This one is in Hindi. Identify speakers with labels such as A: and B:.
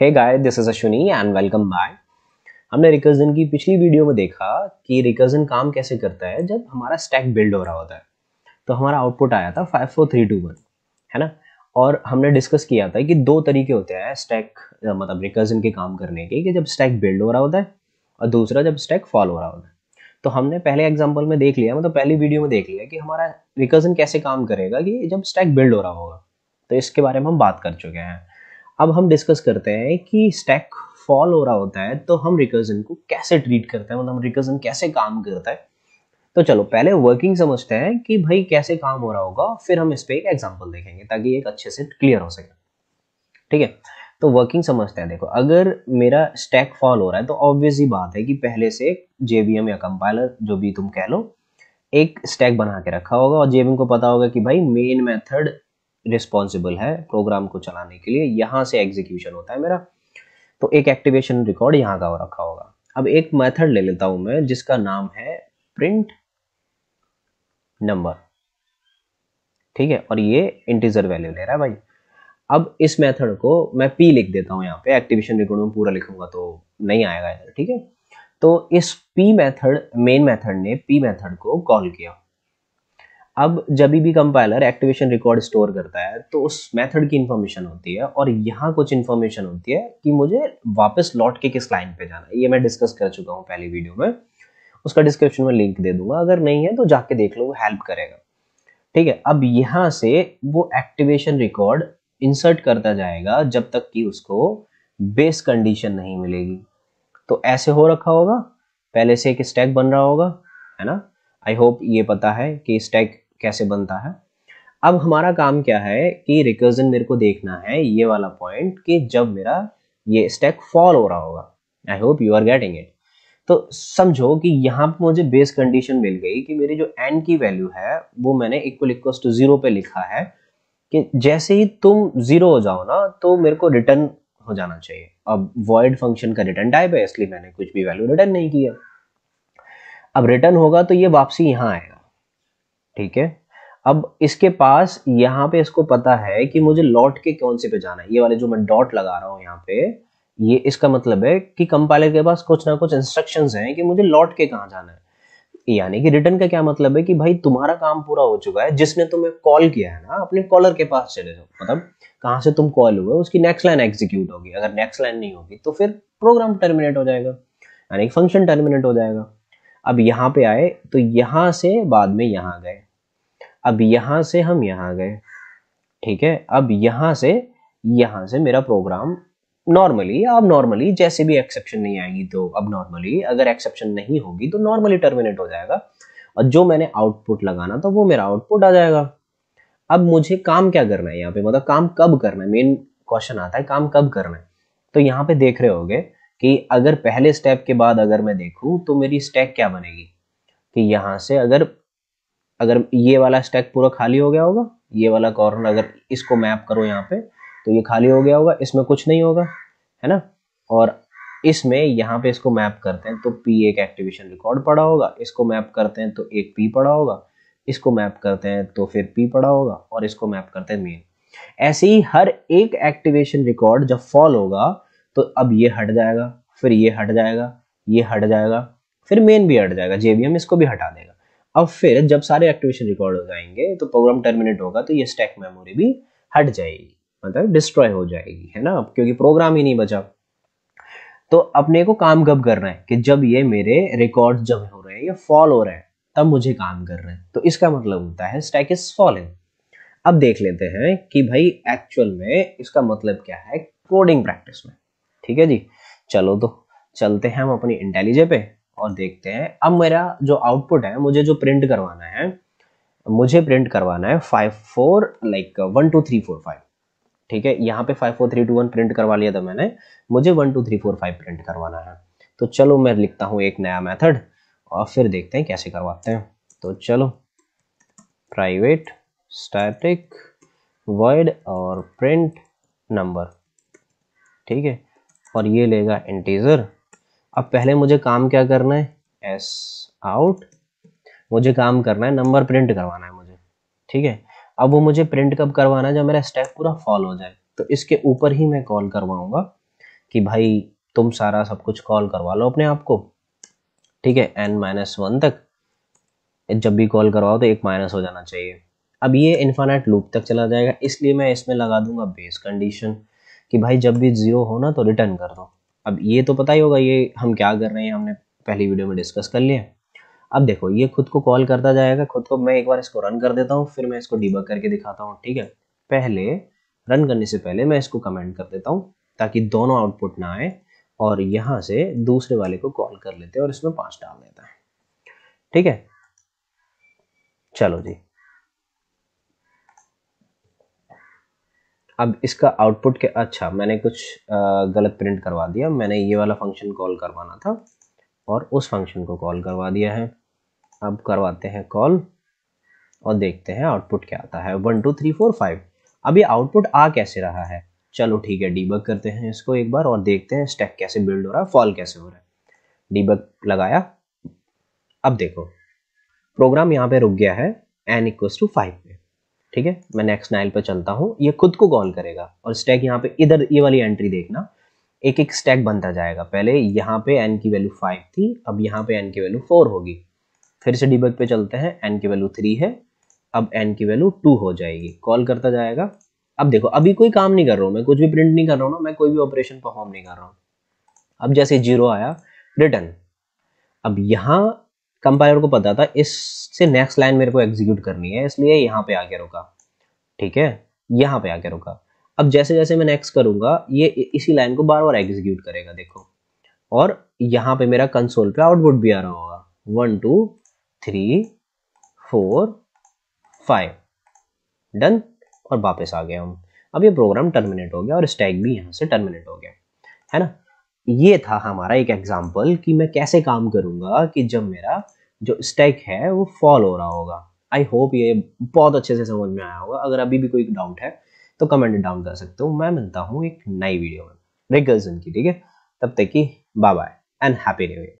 A: hey guys this is Ashwini and welcome by हमने रिकर्जन की पिछली वीडियो में देखा कि रिकर्जन काम कैसे करता है जब हमारा स्टैक बिल्ड हो रहा होता है तो हमारा आउटपुट आया था five four three two one है ना और हमने डिस्कस किया था कि दो तरीके होते हैं स्टैक मतलब रिकर्जन के काम करने के कि जब स्टैक बिल्ड हो रहा होता है और दूसरा जब स्टैक फॉल हो रहा होता है तो हमने पहले एग्जाम्पल में देख लिया मतलब पहली वीडियो में देख लिया कि हमारा रिकर्जन कैसे काम करेगा कि जब स्टैक बिल्ड हो रहा होगा तो इसके बारे में हम बात कर चुके हैं अब हम डिस्कस करते हैं कि स्टैक फॉल हो रहा होता है तो हम रिकर्जन को कैसे ट्रीट करते हैं मतलब रिकर्जन कैसे काम करता है तो चलो पहले वर्किंग समझते हैं कि भाई कैसे काम हो रहा होगा फिर हम इस पर एक एग्जाम्पल देखेंगे ताकि एक अच्छे से क्लियर हो सके ठीक है तो वर्किंग समझते हैं देखो अगर मेरा स्टैक फॉल हो रहा है तो ऑब्वियस ही बात है कि पहले से जेवीएम या कंपाइलर जो भी तुम कह लो एक स्टैक बना के रखा होगा और जेवीएम को पता होगा कि भाई मेन मेथड रिस्पॉन्सिबल है प्रोग्राम को चलाने के लिए यहाँ से एग्जीक्यूशन होता है मेरा तो एक एक्टिवेशन रिकॉर्ड यहाँ का रखा होगा अब एक मेथड ले लेता हूं मैं जिसका नाम है प्रिंट नंबर ठीक है और ये इंटीजर वैल्यू ले रहा है भाई अब इस मेथड को मैं पी लिख देता हूं यहाँ पे एक्टिवेशन रिकॉर्ड में पूरा लिखूंगा तो नहीं आएगा ठीक है तो इस पी मेथड मेन मेथड ने पी मेथड को कॉल किया अब जब भी कंपाइलर एक्टिवेशन रिकॉर्ड स्टोर करता है तो उस मेथड की इंफॉर्मेशन होती है और यहाँ कुछ इन्फॉर्मेशन होती है कि मुझे वापस लौट के किस लाइन पे जाना है ये मैं डिस्कस कर चुका हूँ पहली वीडियो में उसका डिस्क्रिप्शन में लिंक दे दूंगा अगर नहीं है तो जाके देख लो वो हेल्प करेगा ठीक है अब यहाँ से वो एक्टिवेशन रिकॉर्ड इंसर्ट करता जाएगा जब तक कि उसको बेस कंडीशन नहीं मिलेगी तो ऐसे हो रखा होगा पहले से एक स्टैक बन रहा होगा है ना आई होप ये पता है कि स्टैक कैसे बनता है अब हमारा काम क्या है कि रिकर्जन मेरे को देखना है ये वाला पॉइंट कि जब मेरा ये स्टैक फॉल हो रहा होगा I hope you are getting it तो समझो कि यहाँ पर मुझे बेस कंडीशन मिल गई कि मेरी जो एन की वैल्यू है वो मैंने इक्वल इक्व टू जीरो पे लिखा है कि जैसे ही तुम जीरो हो जाओ ना तो मेरे को रिटर्न हो जाना चाहिए अब वॉइड फंक्शन का रिटर्न टाइप है इसलिए मैंने कुछ भी वैल्यू रिटर्न नहीं किया अब रिटर्न होगा तो ये वापसी यहाँ आएगा ठीक है अब इसके पास यहाँ पे इसको पता है कि मुझे लॉट के कौन से पे जाना है ये वाले जो मैं डॉट लगा रहा हूँ यहाँ पे ये इसका मतलब है कि कंपाइलर के पास कुछ ना कुछ इंस्ट्रक्शंस हैं कि मुझे लॉट के कहाँ जाना है यानी कि रिटर्न का क्या मतलब है कि भाई तुम्हारा काम पूरा हो चुका है जिसने तुम्हें कॉल किया है ना अपने कॉलर के पास चले जाओ मतलब कहाँ से तुम कॉल हुए उसकी नेक्स्ट लाइन एग्जीक्यूट होगी अगर नेक्स्ट लाइन नहीं होगी तो फिर प्रोग्राम टर्मिनेट हो जाएगा यानी फंक्शन टर्मिनेट हो जाएगा अब यहाँ पे आए तो यहाँ से बाद में यहाँ गए अब यहाँ से हम यहाँ गए ठीक है अब यहाँ से यहाँ से मेरा प्रोग्राम नॉर्मली अब नॉर्मली जैसे भी एक्सेप्शन नहीं आएगी तो अब नॉर्मली अगर एक्सेप्शन नहीं होगी तो नॉर्मली टर्मिनेट हो जाएगा और जो मैंने आउटपुट लगाना था वो मेरा आउटपुट आ जाएगा अब मुझे काम क्या करना है यहाँ पे मतलब काम कब करना है मेन क्वेश्चन आता है काम कब करना है तो यहाँ पे देख रहे होगे कि अगर पहले स्टेप के बाद अगर मैं देखूं तो मेरी स्टैक क्या बनेगी कि यहां से अगर अगर ये वाला स्टैक पूरा खाली हो गया होगा ये वाला कॉर्नर अगर इसको मैप करो यहाँ पे तो ये खाली हो गया होगा इसमें कुछ नहीं होगा है ना और इसमें यहाँ पे इसको मैप करते हैं तो पी एक एक्टिवेशन रिकॉर्ड पड़ा होगा इसको मैप करते हैं तो एक पी पड़ा होगा इसको मैप करते हैं तो फिर पी पड़ा होगा और इसको मैप करते हैं मेन ऐसे ही हर एक एक्टिवेशन रिकॉर्ड जब फॉल होगा तो अब ये हट जाएगा फिर ये हट जाएगा ये हट जाएगा फिर मेन भी हट जाएगा जेबीएम इसको भी हटा देगा अब फिर जब सारे एक्टिवेशन रिकॉर्ड हो जाएंगे तो प्रोग्राम टर्मिनेट होगा तो ये स्टैक मेमोरी भी हट जाएगी मतलब डिस्ट्रॉय हो जाएगी है ना क्योंकि प्रोग्राम ही नहीं बचा तो अपने को काम कब करना है कि जब ये मेरे रिकॉर्ड जब हो रहे हैं ये फॉल हो रहे हैं तब मुझे काम कर रहे हैं तो इसका मतलब होता है स्टैक इज फॉलिंग अब देख लेते हैं कि भाई एक्चुअल में इसका मतलब क्या है कोडिंग प्रैक्टिस में ठीक है जी चलो तो चलते हैं हम अपनी इंटेलिजे पे और देखते हैं अब मेरा जो आउटपुट है मुझे जो प्रिंट करवाना है मुझे प्रिंट करवाना है five four like one two three four five ठीक है यहाँ पे five four three two one print करवा लिया था मैंने मुझे one two three four five print करवाना है तो चलो मैं लिखता हूँ एक नया मेथड और फिर देखते हैं कैसे करवाते हैं तो चलो प्राइवेट स्टैटिक वर्ड और प्रिंट नंबर ठीक है और ये लेगा इंटीजर अब पहले मुझे काम क्या करना है एस आउट मुझे काम करना है नंबर प्रिंट करवाना है मुझे ठीक है अब वो मुझे प्रिंट कब करवाना है जब मेरा स्टेप पूरा फॉल हो जाए तो इसके ऊपर ही मैं कॉल करवाऊंगा कि भाई तुम सारा सब कुछ कॉल करवा लो अपने आप को ठीक है एन माइनस वन तक जब भी कॉल करवाओ तो एक माइनस हो जाना चाहिए अब ये इन्फानेट लूप तक चला जाएगा इसलिए मैं इसमें लगा दूंगा बेस कंडीशन कि भाई जब भी ज़ीरो हो ना तो रिटर्न कर दो अब ये तो पता ही होगा ये हम क्या कर रहे हैं हमने पहली वीडियो में डिस्कस कर लिया अब देखो ये खुद को कॉल करता जाएगा खुद को मैं एक बार इसको रन कर देता हूँ फिर मैं इसको डिबक करके दिखाता हूँ ठीक है पहले रन करने से पहले मैं इसको कमेंट कर देता हूँ ताकि दोनों आउटपुट ना आए और यहाँ से दूसरे वाले को कॉल कर लेते हैं और इसमें पाँच डाल देता है ठीक है चलो जी अब इसका आउटपुट के अच्छा मैंने कुछ गलत प्रिंट करवा दिया मैंने ये वाला फंक्शन कॉल करवाना था और उस फंक्शन को कॉल करवा दिया है अब करवाते हैं कॉल और देखते हैं आउटपुट क्या आता है one two three four five अब ये आउटपुट आ कैसे रहा है चलो ठीक है डीबग करते हैं इसको एक बार और देखते हैं स्टैक कैसे बिल्ड हो रहा है फॉल कैसे हो रहा है डीबग लगाया अब देखो प्रोग्राम यहाँ पे रुक गया है एन इक्व टू फाइव ठीक है मैं नेक्स्ट नाइल पर चलता हूँ ये खुद को कॉल करेगा और स्टैक यहाँ पे इधर ये वाली एंट्री देखना एक एक स्टैक बनता जाएगा पहले यहाँ पे एन की वैल्यू फाइव थी अब यहाँ पे एन की वैल्यू फोर होगी फिर से डिबक पे चलते हैं एन की वैल्यू थ्री है अब एन की वैल्यू टू हो जाएगी कॉल करता जाएगा अब देखो अभी कोई काम नहीं कर रहा हूँ मैं कुछ भी प्रिंट नहीं कर रहा हूँ ना मैं कोई भी ऑपरेशन परफॉर्म नहीं कर रहा हूँ अब जैसे जीरो आया रिटर्न अब यहाँ कंपाइलर को पता था इससे नेक्स्ट लाइन मेरे को एग्जीक्यूट करनी है इसलिए यहाँ पे आके रुका ठीक है यहाँ पे आके रुका अब जैसे जैसे मैं नेक्स्ट करूंगा ये इसी लाइन को बार बार एग्जीक्यूट करेगा देखो और यहाँ पे मेरा कंसोल पे आउटपुट भी आ रहा होगा one two three four five done और वापस आ गए हम अब ये प्रोग्राम टर्मिनेट हो गया और स्टैक भी यहाँ से टर्मिनेट हो गया है ना ये था हमारा एक एग्जाम्पल कि मैं कैसे काम करूंगा कि जब मेरा जो स्टैक है वो फॉल हो रहा होगा आई होप ये बहुत अच्छे से समझ में आया होगा अगर अभी भी कोई डाउट है तो कमेंट डाउन कर सकते हो मैं मिलता हूँ एक नई वीडियो में रिकर्जन की ठीक है तब तक की bye bye and happy new year